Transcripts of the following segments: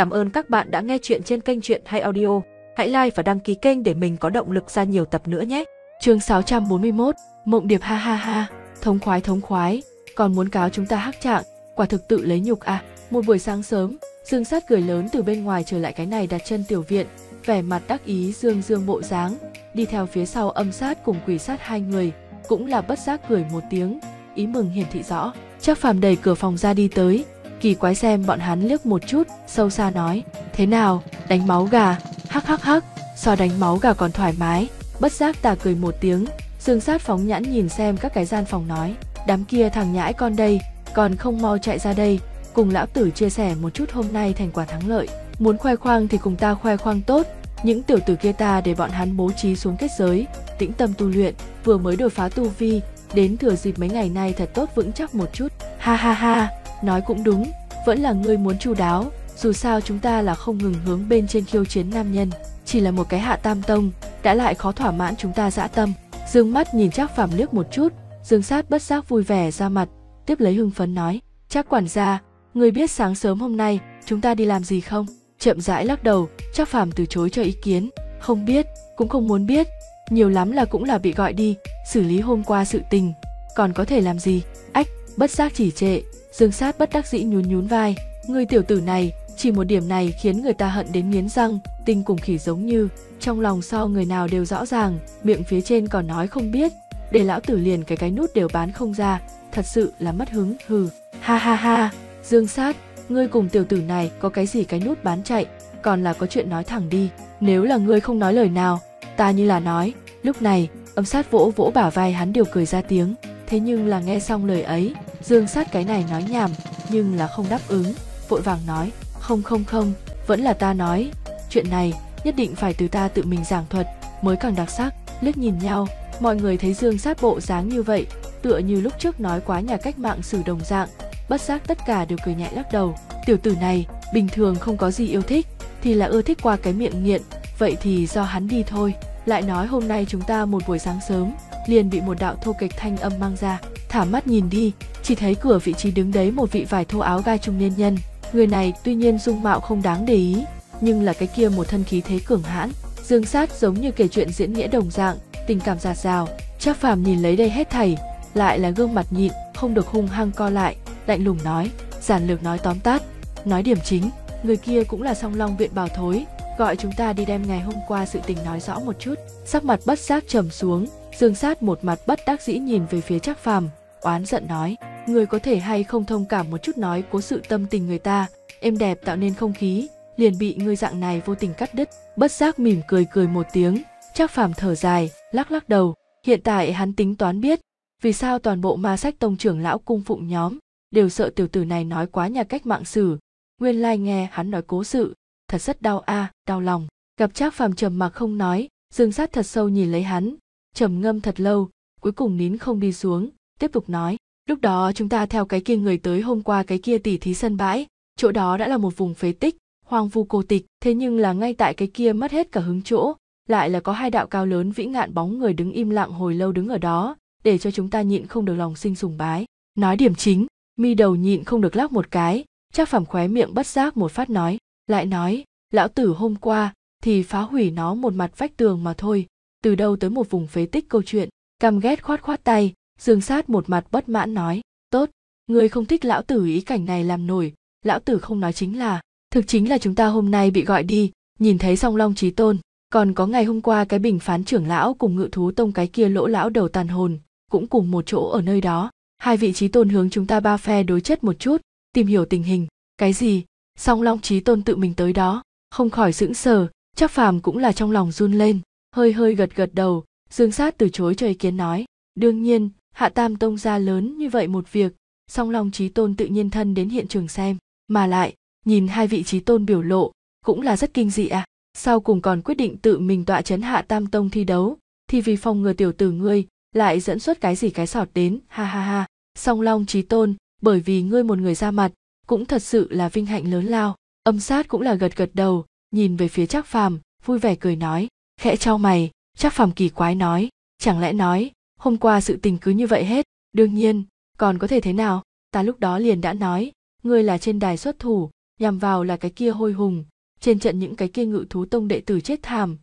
Cảm ơn các bạn đã nghe chuyện trên kênh Chuyện Hay Audio. Hãy like và đăng ký kênh để mình có động lực ra nhiều tập nữa nhé. Chương 641, Mộng Điệp ha ha ha, thống khoái thống khoái, còn muốn cáo chúng ta hắc trạng, quả thực tự lấy nhục à. Một buổi sáng sớm, Dương Sát cười lớn từ bên ngoài trở lại cái này đặt chân tiểu viện, vẻ mặt đắc ý dương dương bộ dáng, đi theo phía sau âm sát cùng quỷ sát hai người, cũng là bất giác cười một tiếng, ý mừng hiển thị rõ. Chắc phàm đẩy cửa phòng ra đi tới, kỳ quái xem bọn hắn liếc một chút sâu xa nói thế nào đánh máu gà hắc hắc hắc so đánh máu gà còn thoải mái bất giác ta cười một tiếng dương sát phóng nhãn nhìn xem các cái gian phòng nói đám kia thằng nhãi con đây còn không mau chạy ra đây cùng lão tử chia sẻ một chút hôm nay thành quả thắng lợi muốn khoe khoang thì cùng ta khoe khoang tốt những tiểu tử kia ta để bọn hắn bố trí xuống kết giới tĩnh tâm tu luyện vừa mới đột phá tu vi đến thừa dịp mấy ngày nay thật tốt vững chắc một chút ha ha ha nói cũng đúng vẫn là ngươi muốn chu đáo dù sao chúng ta là không ngừng hướng bên trên khiêu chiến nam nhân chỉ là một cái hạ tam tông đã lại khó thỏa mãn chúng ta dã tâm dương mắt nhìn trác phàm liếc một chút dương sát bất giác vui vẻ ra mặt tiếp lấy hưng phấn nói trác quản gia người biết sáng sớm hôm nay chúng ta đi làm gì không chậm rãi lắc đầu trác phàm từ chối cho ý kiến không biết cũng không muốn biết nhiều lắm là cũng là bị gọi đi xử lý hôm qua sự tình còn có thể làm gì ách bất giác chỉ trệ Dương sát bất đắc dĩ nhún nhún vai, người tiểu tử này, chỉ một điểm này khiến người ta hận đến nghiến răng, tinh cùng khỉ giống như, trong lòng so người nào đều rõ ràng, miệng phía trên còn nói không biết, để lão tử liền cái cái nút đều bán không ra, thật sự là mất hứng, hừ, ha ha ha, Dương sát, ngươi cùng tiểu tử này có cái gì cái nút bán chạy, còn là có chuyện nói thẳng đi, nếu là ngươi không nói lời nào, ta như là nói, lúc này, âm sát vỗ vỗ bả vai hắn đều cười ra tiếng, thế nhưng là nghe xong lời ấy, Dương sát cái này nói nhảm, nhưng là không đáp ứng, vội vàng nói, không không không, vẫn là ta nói, chuyện này nhất định phải từ ta tự mình giảng thuật, mới càng đặc sắc, liếc nhìn nhau, mọi người thấy Dương sát bộ dáng như vậy, tựa như lúc trước nói quá nhà cách mạng sử đồng dạng, bất giác tất cả đều cười nhẹ lắc đầu, tiểu tử này bình thường không có gì yêu thích, thì là ưa thích qua cái miệng nghiện, vậy thì do hắn đi thôi. Lại nói hôm nay chúng ta một buổi sáng sớm, liền bị một đạo thô kịch thanh âm mang ra, thả mắt nhìn đi, chỉ thấy cửa vị trí đứng đấy một vị vải thô áo gai trung niên nhân. Người này tuy nhiên dung mạo không đáng để ý, nhưng là cái kia một thân khí thế cường hãn, dương sát giống như kể chuyện diễn nghĩa đồng dạng, tình cảm giạt rào. chắc Phàm nhìn lấy đây hết thảy, lại là gương mặt nhịn, không được hung hăng co lại, lạnh lùng nói, giản lược nói tóm tắt, nói điểm chính, người kia cũng là song long viện bào thối, gọi chúng ta đi đem ngày hôm qua sự tình nói rõ một chút. Sắc mặt bất giác trầm xuống, Dương Sát một mặt bất đắc dĩ nhìn về phía chắc Phàm, oán giận nói, người có thể hay không thông cảm một chút nói cố sự tâm tình người ta, em đẹp tạo nên không khí, liền bị người dạng này vô tình cắt đứt, bất giác mỉm cười cười một tiếng, Trác Phàm thở dài, lắc lắc đầu, hiện tại hắn tính toán biết, vì sao toàn bộ ma sách tông trưởng lão cung phụng nhóm đều sợ tiểu tử này nói quá nhà cách mạng sử, nguyên lai like nghe hắn nói cố sự, thật rất đau a, à, đau lòng. Gặp Trác Phàm trầm mặc không nói, Dương Sát thật sâu nhìn lấy hắn, trầm ngâm thật lâu, cuối cùng nín không đi xuống, tiếp tục nói lúc đó chúng ta theo cái kia người tới hôm qua cái kia tỉ thí sân bãi chỗ đó đã là một vùng phế tích hoang vu cô tịch thế nhưng là ngay tại cái kia mất hết cả hứng chỗ lại là có hai đạo cao lớn vĩ ngạn bóng người đứng im lặng hồi lâu đứng ở đó để cho chúng ta nhịn không được lòng sinh sùng bái nói điểm chính mi đầu nhịn không được lắc một cái chắc phẩm khóe miệng bất giác một phát nói lại nói lão tử hôm qua thì phá hủy nó một mặt vách tường mà thôi từ đâu tới một vùng phế tích câu chuyện căm ghét khoát khoát tay dương sát một mặt bất mãn nói tốt người không thích lão tử ý cảnh này làm nổi lão tử không nói chính là thực chính là chúng ta hôm nay bị gọi đi nhìn thấy song long trí tôn còn có ngày hôm qua cái bình phán trưởng lão cùng ngự thú tông cái kia lỗ lão đầu tàn hồn cũng cùng một chỗ ở nơi đó hai vị trí tôn hướng chúng ta ba phe đối chất một chút tìm hiểu tình hình cái gì song long trí tôn tự mình tới đó không khỏi sững sờ chắc phàm cũng là trong lòng run lên hơi hơi gật gật đầu dương sát từ chối cho ý kiến nói đương nhiên hạ tam tông ra lớn như vậy một việc song long trí tôn tự nhiên thân đến hiện trường xem mà lại nhìn hai vị trí tôn biểu lộ cũng là rất kinh dị à sau cùng còn quyết định tự mình tọa chấn hạ tam tông thi đấu thì vì phòng ngừa tiểu tử ngươi lại dẫn xuất cái gì cái sọt đến ha ha ha song long trí tôn bởi vì ngươi một người ra mặt cũng thật sự là vinh hạnh lớn lao âm sát cũng là gật gật đầu nhìn về phía trác phàm vui vẻ cười nói khẽ trao mày trác phàm kỳ quái nói chẳng lẽ nói hôm qua sự tình cứ như vậy hết đương nhiên còn có thể thế nào ta lúc đó liền đã nói ngươi là trên đài xuất thủ nhằm vào là cái kia hôi hùng trên trận những cái kia ngự thú tông đệ tử chết thảm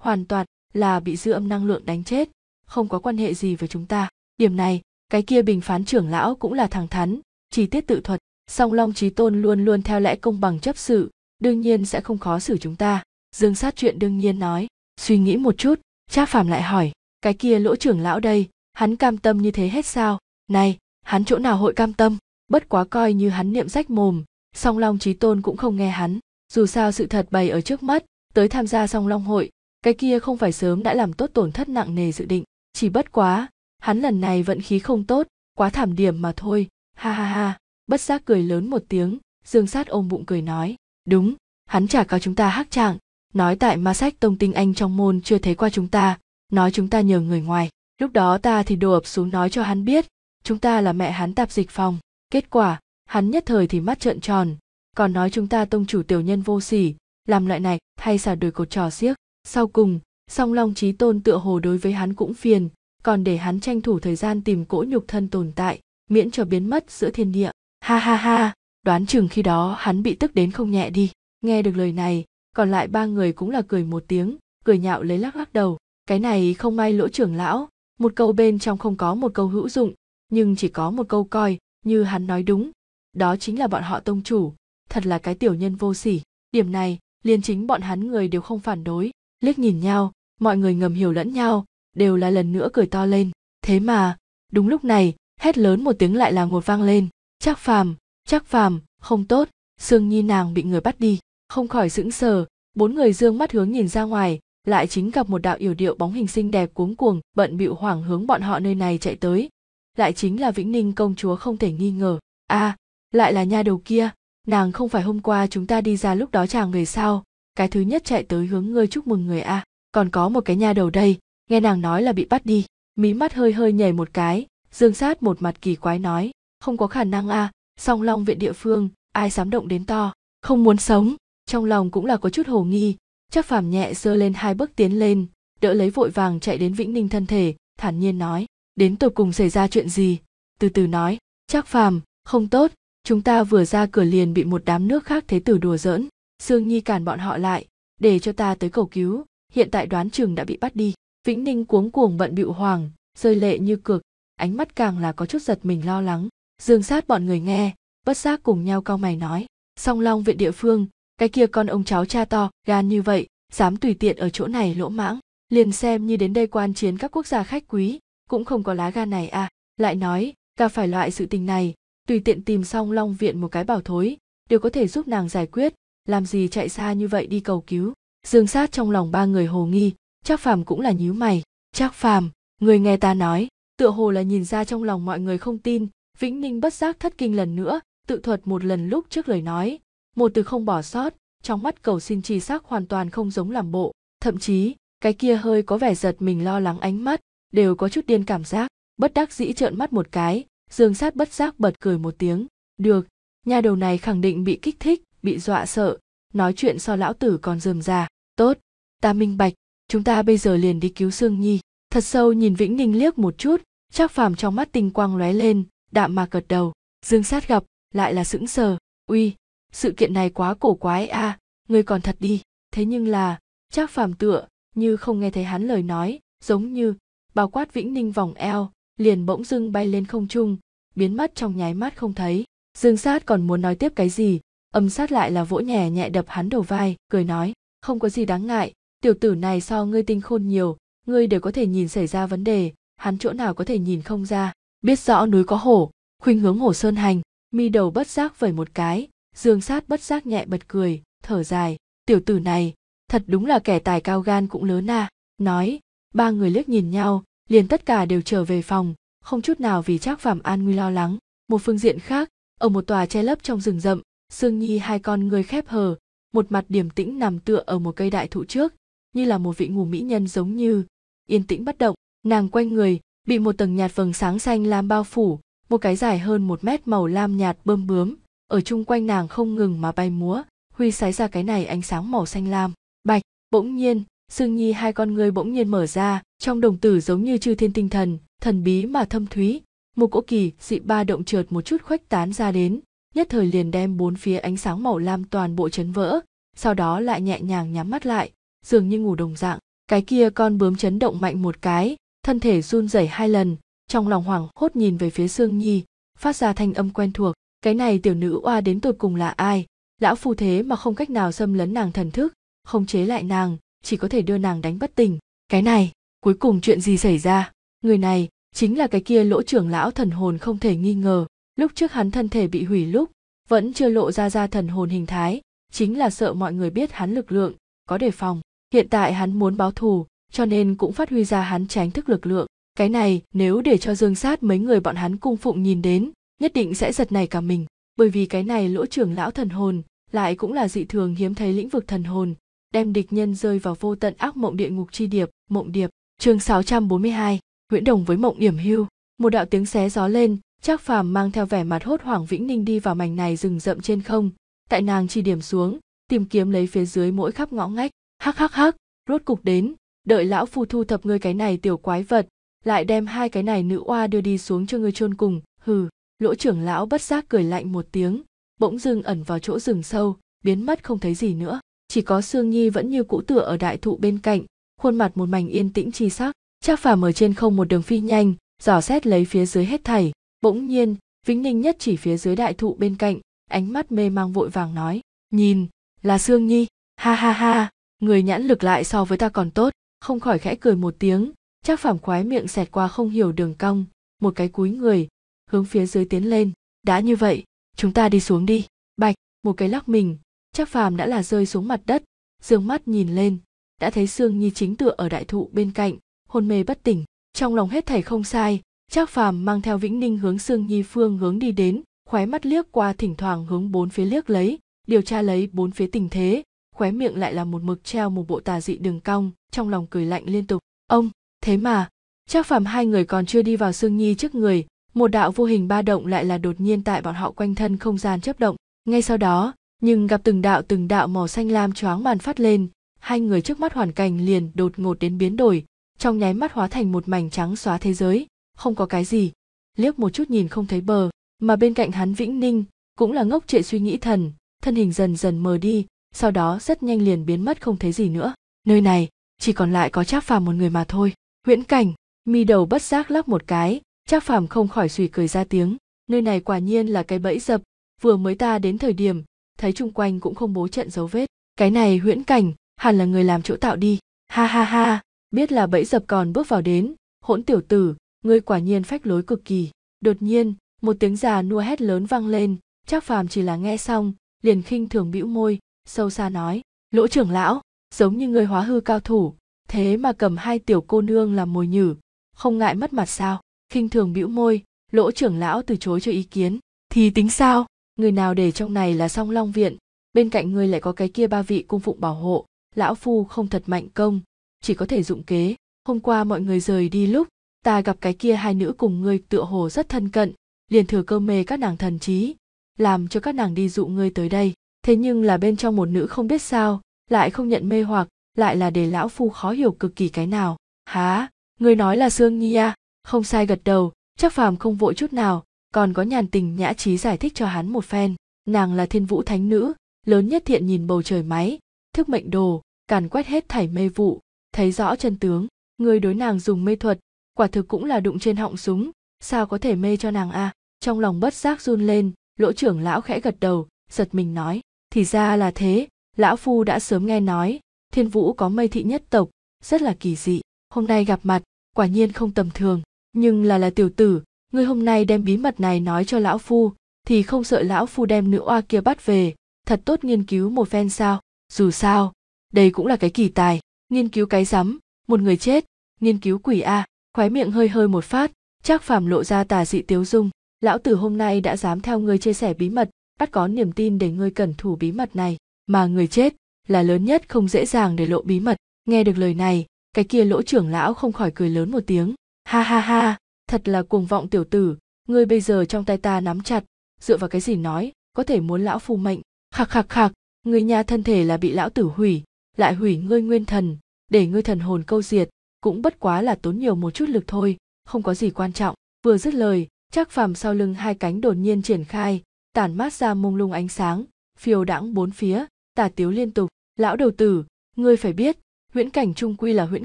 hoàn toàn là bị dư âm năng lượng đánh chết không có quan hệ gì với chúng ta điểm này cái kia bình phán trưởng lão cũng là thẳng thắn chỉ tiết tự thuật song long trí tôn luôn luôn theo lẽ công bằng chấp sự đương nhiên sẽ không khó xử chúng ta dương sát chuyện đương nhiên nói suy nghĩ một chút trác phàm lại hỏi cái kia lỗ trưởng lão đây hắn cam tâm như thế hết sao này hắn chỗ nào hội cam tâm bất quá coi như hắn niệm rách mồm song long trí tôn cũng không nghe hắn dù sao sự thật bày ở trước mắt tới tham gia song long hội cái kia không phải sớm đã làm tốt tổn thất nặng nề dự định chỉ bất quá hắn lần này vận khí không tốt quá thảm điểm mà thôi ha ha ha bất giác cười lớn một tiếng dương sát ôm bụng cười nói đúng hắn chả có chúng ta hắc trạng nói tại ma sách tông tinh anh trong môn chưa thấy qua chúng ta nói chúng ta nhờ người ngoài lúc đó ta thì đồ ập xuống nói cho hắn biết chúng ta là mẹ hắn tạp dịch phòng kết quả hắn nhất thời thì mắt trợn tròn còn nói chúng ta tông chủ tiểu nhân vô sỉ làm loại này hay xả đuổi cột trò xiếc sau cùng song long trí tôn tựa hồ đối với hắn cũng phiền còn để hắn tranh thủ thời gian tìm cỗ nhục thân tồn tại miễn cho biến mất giữa thiên địa ha ha ha đoán chừng khi đó hắn bị tức đến không nhẹ đi nghe được lời này còn lại ba người cũng là cười một tiếng cười nhạo lấy lắc lắc đầu cái này không may lỗ trưởng lão một câu bên trong không có một câu hữu dụng nhưng chỉ có một câu coi như hắn nói đúng đó chính là bọn họ tông chủ thật là cái tiểu nhân vô sỉ điểm này liền chính bọn hắn người đều không phản đối liếc nhìn nhau mọi người ngầm hiểu lẫn nhau đều là lần nữa cười to lên thế mà đúng lúc này hét lớn một tiếng lại là ngột vang lên chắc phàm chắc phàm không tốt sương nhi nàng bị người bắt đi không khỏi sững sờ bốn người dương mắt hướng nhìn ra ngoài lại chính gặp một đạo yểu điệu bóng hình xinh đẹp cuống cuồng bận bịu hoảng hướng bọn họ nơi này chạy tới lại chính là vĩnh ninh công chúa không thể nghi ngờ a à, lại là nha đầu kia nàng không phải hôm qua chúng ta đi ra lúc đó chàng về sao cái thứ nhất chạy tới hướng ngươi chúc mừng người a à. còn có một cái nha đầu đây nghe nàng nói là bị bắt đi mí mắt hơi hơi nhảy một cái dương sát một mặt kỳ quái nói không có khả năng a à, song long viện địa phương ai dám động đến to không muốn sống trong lòng cũng là có chút hồ nghi Chắc phàm nhẹ giơ lên hai bước tiến lên, đỡ lấy vội vàng chạy đến Vĩnh Ninh thân thể, thản nhiên nói, đến tột cùng xảy ra chuyện gì? Từ từ nói, chắc phàm, không tốt, chúng ta vừa ra cửa liền bị một đám nước khác thế tử đùa giỡn, Sương Nhi cản bọn họ lại, để cho ta tới cầu cứu, hiện tại đoán chừng đã bị bắt đi. Vĩnh Ninh cuống cuồng bận bịu hoàng, rơi lệ như cực, ánh mắt càng là có chút giật mình lo lắng. Dương sát bọn người nghe, bất giác cùng nhau cau mày nói, song long viện địa phương, cái kia con ông cháu cha to gan như vậy dám tùy tiện ở chỗ này lỗ mãng liền xem như đến đây quan chiến các quốc gia khách quý cũng không có lá gan này à lại nói cả phải loại sự tình này tùy tiện tìm xong long viện một cái bảo thối đều có thể giúp nàng giải quyết làm gì chạy xa như vậy đi cầu cứu dương sát trong lòng ba người hồ nghi chắc phàm cũng là nhíu mày chắc phàm người nghe ta nói tựa hồ là nhìn ra trong lòng mọi người không tin vĩnh ninh bất giác thất kinh lần nữa tự thuật một lần lúc trước lời nói một từ không bỏ sót trong mắt cầu xin chi sắc hoàn toàn không giống làm bộ thậm chí cái kia hơi có vẻ giật mình lo lắng ánh mắt đều có chút điên cảm giác bất đắc dĩ trợn mắt một cái dương sát bất giác bật cười một tiếng được nhà đầu này khẳng định bị kích thích bị dọa sợ nói chuyện so lão tử còn dườm già tốt ta minh bạch chúng ta bây giờ liền đi cứu sương nhi thật sâu nhìn vĩnh ninh liếc một chút trác phàm trong mắt tinh quang lóe lên đạm mà gật đầu dương sát gặp lại là sững sờ uy sự kiện này quá cổ quái a à, ngươi còn thật đi thế nhưng là trác phàm tựa như không nghe thấy hắn lời nói giống như bao quát vĩnh ninh vòng eo liền bỗng dưng bay lên không trung biến mất trong nháy mắt không thấy dương sát còn muốn nói tiếp cái gì âm sát lại là vỗ nhẹ nhẹ đập hắn đầu vai cười nói không có gì đáng ngại tiểu tử này so ngươi tinh khôn nhiều ngươi đều có thể nhìn xảy ra vấn đề hắn chỗ nào có thể nhìn không ra biết rõ núi có hổ khuynh hướng hổ sơn hành mi đầu bất giác vẩy một cái dương sát bất giác nhẹ bật cười thở dài tiểu tử này thật đúng là kẻ tài cao gan cũng lớn à nói ba người liếc nhìn nhau liền tất cả đều trở về phòng không chút nào vì trác phạm an nguy lo lắng một phương diện khác ở một tòa che lấp trong rừng rậm sương nhi hai con người khép hờ một mặt điềm tĩnh nằm tựa ở một cây đại thụ trước như là một vị ngủ mỹ nhân giống như yên tĩnh bất động nàng quanh người bị một tầng nhạt vầng sáng xanh lam bao phủ một cái dài hơn một mét màu lam nhạt bơm bướm ở chung quanh nàng không ngừng mà bay múa huy sái ra cái này ánh sáng màu xanh lam bạch bỗng nhiên sương nhi hai con ngươi bỗng nhiên mở ra trong đồng tử giống như chư thiên tinh thần thần bí mà thâm thúy một cỗ kỳ dị ba động trượt một chút khuếch tán ra đến nhất thời liền đem bốn phía ánh sáng màu lam toàn bộ chấn vỡ sau đó lại nhẹ nhàng nhắm mắt lại dường như ngủ đồng dạng cái kia con bướm chấn động mạnh một cái thân thể run rẩy hai lần trong lòng hoảng hốt nhìn về phía sương nhi phát ra thanh âm quen thuộc cái này tiểu nữ oa đến tột cùng là ai lão phu thế mà không cách nào xâm lấn nàng thần thức không chế lại nàng chỉ có thể đưa nàng đánh bất tỉnh cái này cuối cùng chuyện gì xảy ra người này chính là cái kia lỗ trưởng lão thần hồn không thể nghi ngờ lúc trước hắn thân thể bị hủy lúc vẫn chưa lộ ra ra thần hồn hình thái chính là sợ mọi người biết hắn lực lượng có đề phòng hiện tại hắn muốn báo thù cho nên cũng phát huy ra hắn tránh thức lực lượng cái này nếu để cho dương sát mấy người bọn hắn cung phụng nhìn đến nhất định sẽ giật này cả mình bởi vì cái này lỗ trưởng lão thần hồn lại cũng là dị thường hiếm thấy lĩnh vực thần hồn đem địch nhân rơi vào vô tận ác mộng địa ngục chi điệp mộng điệp chương 642, nguyễn đồng với mộng điểm hưu một đạo tiếng xé gió lên chắc phàm mang theo vẻ mặt hốt hoảng vĩnh ninh đi vào mảnh này rừng rậm trên không tại nàng chỉ điểm xuống tìm kiếm lấy phía dưới mỗi khắp ngõ ngách hắc hắc hắc rốt cục đến đợi lão phu thu thập ngươi cái này tiểu quái vật lại đem hai cái này nữ oa đưa đi xuống cho ngươi chôn cùng hừ lỗ trưởng lão bất giác cười lạnh một tiếng bỗng dưng ẩn vào chỗ rừng sâu biến mất không thấy gì nữa chỉ có sương nhi vẫn như cũ tựa ở đại thụ bên cạnh khuôn mặt một mảnh yên tĩnh chi sắc trác phàm ở trên không một đường phi nhanh dò xét lấy phía dưới hết thảy bỗng nhiên vĩnh ninh nhất chỉ phía dưới đại thụ bên cạnh ánh mắt mê mang vội vàng nói nhìn là sương nhi ha ha ha người nhãn lực lại so với ta còn tốt không khỏi khẽ cười một tiếng trác phàm khoái miệng xẹt qua không hiểu đường cong một cái cúi người hướng phía dưới tiến lên đã như vậy chúng ta đi xuống đi bạch một cái lắc mình chắc phàm đã là rơi xuống mặt đất dương mắt nhìn lên đã thấy sương nhi chính tựa ở đại thụ bên cạnh hôn mê bất tỉnh trong lòng hết thảy không sai chắc phàm mang theo vĩnh ninh hướng sương nhi phương hướng đi đến khóe mắt liếc qua thỉnh thoảng hướng bốn phía liếc lấy điều tra lấy bốn phía tình thế khóe miệng lại là một mực treo một bộ tà dị đường cong trong lòng cười lạnh liên tục ông thế mà chắc phàm hai người còn chưa đi vào sương nhi trước người một đạo vô hình ba động lại là đột nhiên tại bọn họ quanh thân không gian chấp động ngay sau đó nhưng gặp từng đạo từng đạo màu xanh lam choáng màn phát lên hai người trước mắt hoàn cảnh liền đột ngột đến biến đổi trong nháy mắt hóa thành một mảnh trắng xóa thế giới không có cái gì liếc một chút nhìn không thấy bờ mà bên cạnh hắn vĩnh ninh cũng là ngốc trệ suy nghĩ thần thân hình dần dần mờ đi sau đó rất nhanh liền biến mất không thấy gì nữa nơi này chỉ còn lại có trác phàm một người mà thôi huyễn cảnh mi đầu bất giác lắc một cái Trác Phàm không khỏi suy cười ra tiếng, nơi này quả nhiên là cái bẫy dập, vừa mới ta đến thời điểm, thấy chung quanh cũng không bố trận dấu vết. Cái này huyễn cảnh, hẳn là người làm chỗ tạo đi. Ha ha ha, biết là bẫy dập còn bước vào đến, hỗn tiểu tử, ngươi quả nhiên phách lối cực kỳ. Đột nhiên, một tiếng già nua hét lớn vang lên, Trác Phàm chỉ là nghe xong, liền khinh thường bĩu môi, sâu xa nói, lỗ trưởng lão, giống như người hóa hư cao thủ, thế mà cầm hai tiểu cô nương làm mồi nhử, không ngại mất mặt sao? khinh thường bĩu môi lỗ trưởng lão từ chối cho ý kiến thì tính sao người nào để trong này là song long viện bên cạnh ngươi lại có cái kia ba vị cung phụng bảo hộ lão phu không thật mạnh công chỉ có thể dụng kế hôm qua mọi người rời đi lúc ta gặp cái kia hai nữ cùng ngươi tựa hồ rất thân cận liền thừa cơ mê các nàng thần trí làm cho các nàng đi dụ ngươi tới đây thế nhưng là bên trong một nữ không biết sao lại không nhận mê hoặc lại là để lão phu khó hiểu cực kỳ cái nào há ngươi nói là sương nhi à không sai gật đầu chắc phàm không vội chút nào còn có nhàn tình nhã trí giải thích cho hắn một phen nàng là thiên vũ thánh nữ lớn nhất thiện nhìn bầu trời máy thức mệnh đồ càn quét hết thảy mê vụ thấy rõ chân tướng người đối nàng dùng mê thuật quả thực cũng là đụng trên họng súng sao có thể mê cho nàng a à? trong lòng bất giác run lên lỗ trưởng lão khẽ gật đầu giật mình nói thì ra là thế lão phu đã sớm nghe nói thiên vũ có mây thị nhất tộc rất là kỳ dị hôm nay gặp mặt quả nhiên không tầm thường nhưng là là tiểu tử ngươi hôm nay đem bí mật này nói cho lão phu thì không sợ lão phu đem nữ oa kia bắt về thật tốt nghiên cứu một phen sao dù sao đây cũng là cái kỳ tài nghiên cứu cái rắm một người chết nghiên cứu quỷ a à, khóe miệng hơi hơi một phát chắc phàm lộ ra tà dị tiếu dung lão tử hôm nay đã dám theo ngươi chia sẻ bí mật bắt có niềm tin để ngươi cẩn thủ bí mật này mà người chết là lớn nhất không dễ dàng để lộ bí mật nghe được lời này cái kia lỗ trưởng lão không khỏi cười lớn một tiếng ha ha ha thật là cuồng vọng tiểu tử ngươi bây giờ trong tay ta nắm chặt dựa vào cái gì nói có thể muốn lão phù mệnh khạc khạc khạc người nhà thân thể là bị lão tử hủy lại hủy ngươi nguyên thần để ngươi thần hồn câu diệt cũng bất quá là tốn nhiều một chút lực thôi không có gì quan trọng vừa dứt lời chắc phàm sau lưng hai cánh đột nhiên triển khai tản mát ra mông lung ánh sáng phiêu đãng bốn phía tà tiếu liên tục lão đầu tử ngươi phải biết huyễn cảnh trung quy là huyễn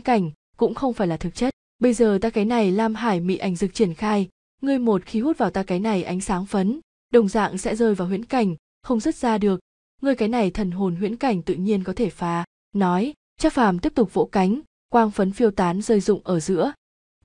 cảnh cũng không phải là thực chất bây giờ ta cái này lam hải mị ảnh dực triển khai ngươi một khi hút vào ta cái này ánh sáng phấn đồng dạng sẽ rơi vào huyễn cảnh không dứt ra được ngươi cái này thần hồn huyễn cảnh tự nhiên có thể phá nói chắc phàm tiếp tục vỗ cánh quang phấn phiêu tán rơi rụng ở giữa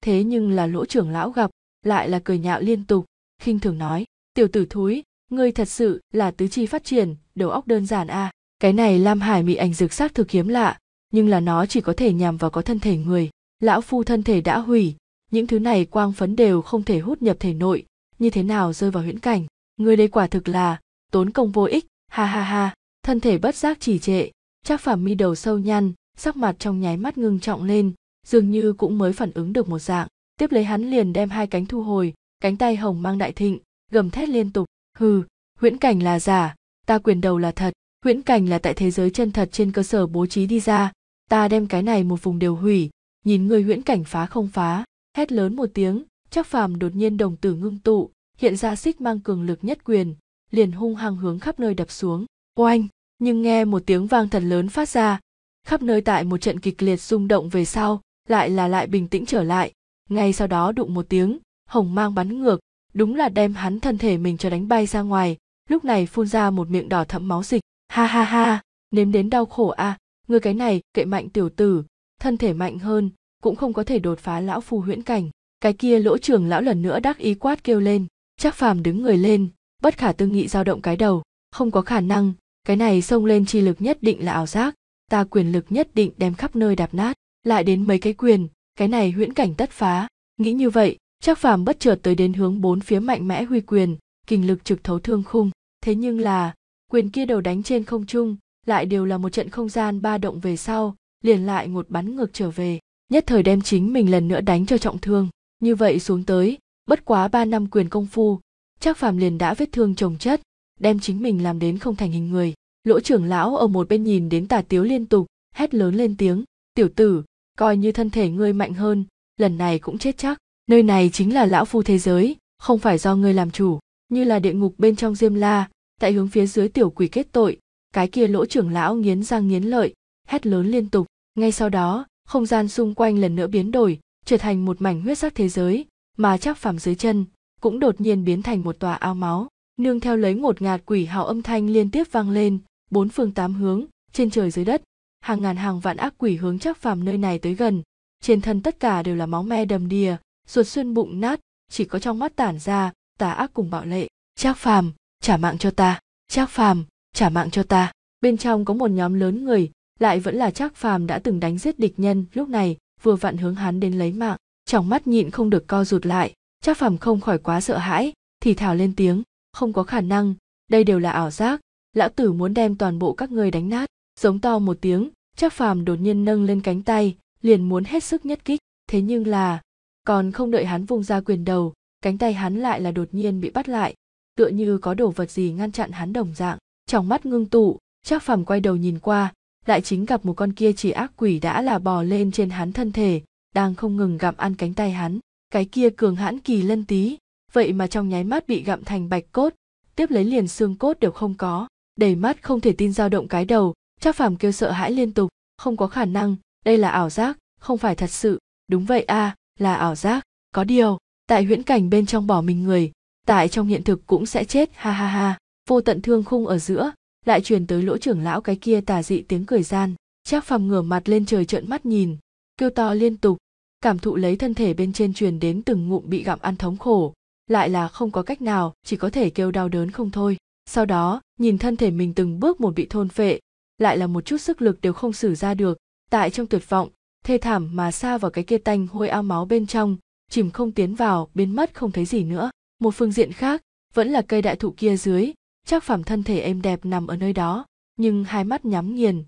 thế nhưng là lỗ trưởng lão gặp lại là cười nhạo liên tục khinh thường nói tiểu tử thúi ngươi thật sự là tứ chi phát triển đầu óc đơn giản a à. cái này lam hải mị ảnh Dực xác thực hiếm lạ nhưng là nó chỉ có thể nhằm vào có thân thể người lão phu thân thể đã hủy những thứ này quang phấn đều không thể hút nhập thể nội như thế nào rơi vào huyễn cảnh người đây quả thực là tốn công vô ích ha ha ha thân thể bất giác chỉ trệ trác phàm mi đầu sâu nhăn sắc mặt trong nháy mắt ngưng trọng lên dường như cũng mới phản ứng được một dạng tiếp lấy hắn liền đem hai cánh thu hồi cánh tay hồng mang đại thịnh gầm thét liên tục hừ huyễn cảnh là giả ta quyền đầu là thật huyễn cảnh là tại thế giới chân thật trên cơ sở bố trí đi ra ta đem cái này một vùng đều hủy nhìn người huyễn cảnh phá không phá hét lớn một tiếng chắc phàm đột nhiên đồng tử ngưng tụ hiện ra xích mang cường lực nhất quyền liền hung hăng hướng khắp nơi đập xuống oanh nhưng nghe một tiếng vang thật lớn phát ra khắp nơi tại một trận kịch liệt rung động về sau lại là lại bình tĩnh trở lại ngay sau đó đụng một tiếng hồng mang bắn ngược đúng là đem hắn thân thể mình cho đánh bay ra ngoài lúc này phun ra một miệng đỏ thẫm máu dịch ha ha ha nếm đến đau khổ a à, ngươi cái này kệ mạnh tiểu tử thân thể mạnh hơn cũng không có thể đột phá lão phu huyễn cảnh cái kia lỗ trưởng lão lần nữa đắc ý quát kêu lên chắc phàm đứng người lên bất khả tư nghị dao động cái đầu không có khả năng cái này xông lên chi lực nhất định là ảo giác ta quyền lực nhất định đem khắp nơi đạp nát lại đến mấy cái quyền cái này huyễn cảnh tất phá nghĩ như vậy chắc phàm bất chợt tới đến hướng bốn phía mạnh mẽ huy quyền kình lực trực thấu thương khung thế nhưng là quyền kia đầu đánh trên không trung lại đều là một trận không gian ba động về sau liền lại một bắn ngược trở về nhất thời đem chính mình lần nữa đánh cho trọng thương như vậy xuống tới bất quá ba năm quyền công phu chắc phàm liền đã vết thương trồng chất đem chính mình làm đến không thành hình người lỗ trưởng lão ở một bên nhìn đến tà tiếu liên tục hét lớn lên tiếng tiểu tử coi như thân thể ngươi mạnh hơn lần này cũng chết chắc nơi này chính là lão phu thế giới không phải do ngươi làm chủ như là địa ngục bên trong diêm la tại hướng phía dưới tiểu quỷ kết tội cái kia lỗ trưởng lão nghiến răng nghiến lợi hét lớn liên tục ngay sau đó không gian xung quanh lần nữa biến đổi trở thành một mảnh huyết sắc thế giới mà chắc phàm dưới chân cũng đột nhiên biến thành một tòa ao máu nương theo lấy một ngạt quỷ hào âm thanh liên tiếp vang lên bốn phương tám hướng trên trời dưới đất hàng ngàn hàng vạn ác quỷ hướng chắc phàm nơi này tới gần trên thân tất cả đều là máu me đầm đìa ruột xuyên bụng nát chỉ có trong mắt tản ra tà ác cùng bạo lệ trác phàm trả mạng cho ta trác phàm trả mạng cho ta bên trong có một nhóm lớn người lại vẫn là trác phàm đã từng đánh giết địch nhân lúc này vừa vặn hướng hắn đến lấy mạng trong mắt nhịn không được co rụt lại trác phàm không khỏi quá sợ hãi thì thào lên tiếng không có khả năng đây đều là ảo giác lão tử muốn đem toàn bộ các ngươi đánh nát giống to một tiếng trác phàm đột nhiên nâng lên cánh tay liền muốn hết sức nhất kích thế nhưng là còn không đợi hắn vung ra quyền đầu cánh tay hắn lại là đột nhiên bị bắt lại tựa như có đồ vật gì ngăn chặn hắn đồng dạng trong mắt ngưng tụ trác phàm quay đầu nhìn qua lại chính gặp một con kia chỉ ác quỷ đã là bò lên trên hắn thân thể đang không ngừng gặm ăn cánh tay hắn cái kia cường hãn kỳ lân tí vậy mà trong nháy mắt bị gặm thành bạch cốt tiếp lấy liền xương cốt đều không có đầy mắt không thể tin dao động cái đầu chắc phàm kêu sợ hãi liên tục không có khả năng đây là ảo giác không phải thật sự đúng vậy a à, là ảo giác có điều tại huyễn cảnh bên trong bỏ mình người tại trong hiện thực cũng sẽ chết ha ha ha vô tận thương khung ở giữa lại truyền tới lỗ trưởng lão cái kia tà dị tiếng cười gian trác phàm ngửa mặt lên trời trợn mắt nhìn kêu to liên tục cảm thụ lấy thân thể bên trên truyền đến từng ngụm bị gặm ăn thống khổ lại là không có cách nào chỉ có thể kêu đau đớn không thôi sau đó nhìn thân thể mình từng bước một bị thôn phệ lại là một chút sức lực đều không xử ra được tại trong tuyệt vọng thê thảm mà xa vào cái kia tanh hôi ao máu bên trong chìm không tiến vào biến mất không thấy gì nữa một phương diện khác vẫn là cây đại thụ kia dưới chắc phẩm thân thể êm đẹp nằm ở nơi đó nhưng hai mắt nhắm nghiền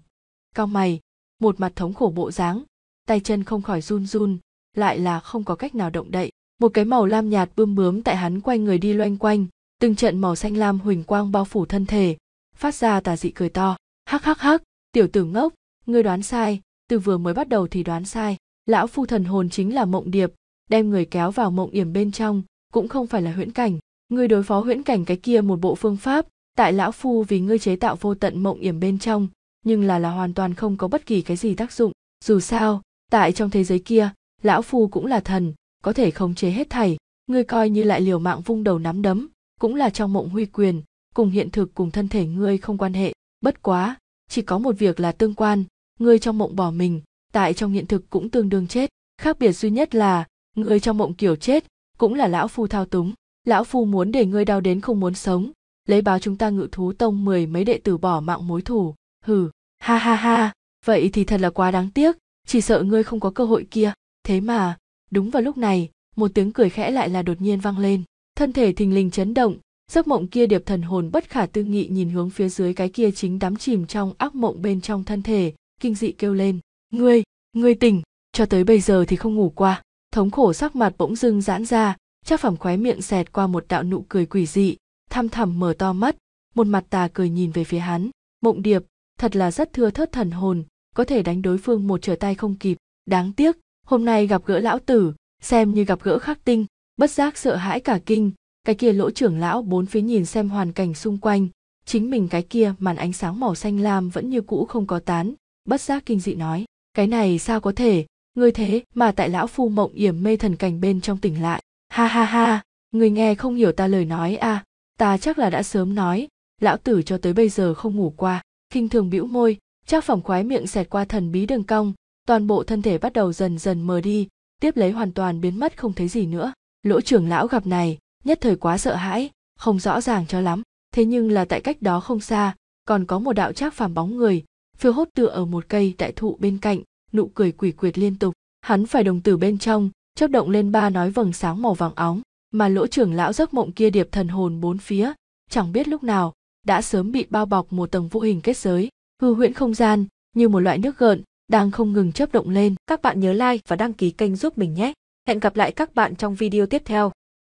cao mày một mặt thống khổ bộ dáng tay chân không khỏi run run lại là không có cách nào động đậy một cái màu lam nhạt bươm bướm tại hắn quay người đi loanh quanh từng trận màu xanh lam huỳnh quang bao phủ thân thể phát ra tà dị cười to hắc hắc hắc tiểu tử ngốc ngươi đoán sai từ vừa mới bắt đầu thì đoán sai lão phu thần hồn chính là mộng điệp đem người kéo vào mộng yểm bên trong cũng không phải là huyễn cảnh ngươi đối phó huyễn cảnh cái kia một bộ phương pháp tại lão phu vì ngươi chế tạo vô tận mộng yểm bên trong nhưng là là hoàn toàn không có bất kỳ cái gì tác dụng dù sao tại trong thế giới kia lão phu cũng là thần có thể khống chế hết thảy ngươi coi như lại liều mạng vung đầu nắm đấm cũng là trong mộng huy quyền cùng hiện thực cùng thân thể ngươi không quan hệ bất quá chỉ có một việc là tương quan ngươi trong mộng bỏ mình tại trong hiện thực cũng tương đương chết khác biệt duy nhất là ngươi trong mộng kiểu chết cũng là lão phu thao túng lão phu muốn để ngươi đau đến không muốn sống lấy báo chúng ta ngự thú tông mười mấy đệ tử bỏ mạng mối thủ hừ ha ha ha vậy thì thật là quá đáng tiếc chỉ sợ ngươi không có cơ hội kia thế mà đúng vào lúc này một tiếng cười khẽ lại là đột nhiên vang lên thân thể thình lình chấn động giấc mộng kia điệp thần hồn bất khả tư nghị nhìn hướng phía dưới cái kia chính đắm chìm trong ác mộng bên trong thân thể kinh dị kêu lên ngươi ngươi tỉnh cho tới bây giờ thì không ngủ qua thống khổ sắc mặt bỗng dưng giãn ra Trác phẩm khóe miệng xẹt qua một đạo nụ cười quỷ dị, thăm thẳm mở to mắt, một mặt tà cười nhìn về phía hắn. Mộng Điệp, thật là rất thưa thớt thần hồn, có thể đánh đối phương một trở tay không kịp. Đáng tiếc, hôm nay gặp gỡ lão tử, xem như gặp gỡ khắc tinh, bất giác sợ hãi cả kinh. Cái kia lỗ trưởng lão bốn phía nhìn xem hoàn cảnh xung quanh, chính mình cái kia màn ánh sáng màu xanh lam vẫn như cũ không có tán, bất giác kinh dị nói. Cái này sao có thể, người thế mà tại lão phu mộng yểm mê thần cảnh bên trong tỉnh lại ha ha ha người nghe không hiểu ta lời nói à ta chắc là đã sớm nói lão tử cho tới bây giờ không ngủ qua khinh thường bĩu môi chắc phỏng khoái miệng xẹt qua thần bí đường cong toàn bộ thân thể bắt đầu dần dần mờ đi tiếp lấy hoàn toàn biến mất không thấy gì nữa lỗ trưởng lão gặp này nhất thời quá sợ hãi không rõ ràng cho lắm thế nhưng là tại cách đó không xa còn có một đạo trác phàm bóng người phiêu hốt tựa ở một cây đại thụ bên cạnh nụ cười quỷ quyệt liên tục hắn phải đồng tử bên trong chớp động lên ba nói vầng sáng màu vàng óng mà lỗ trưởng lão giấc mộng kia điệp thần hồn bốn phía chẳng biết lúc nào đã sớm bị bao bọc một tầng vô hình kết giới hư huyễn không gian như một loại nước gợn đang không ngừng chớp động lên các bạn nhớ like và đăng ký kênh giúp mình nhé hẹn gặp lại các bạn trong video tiếp theo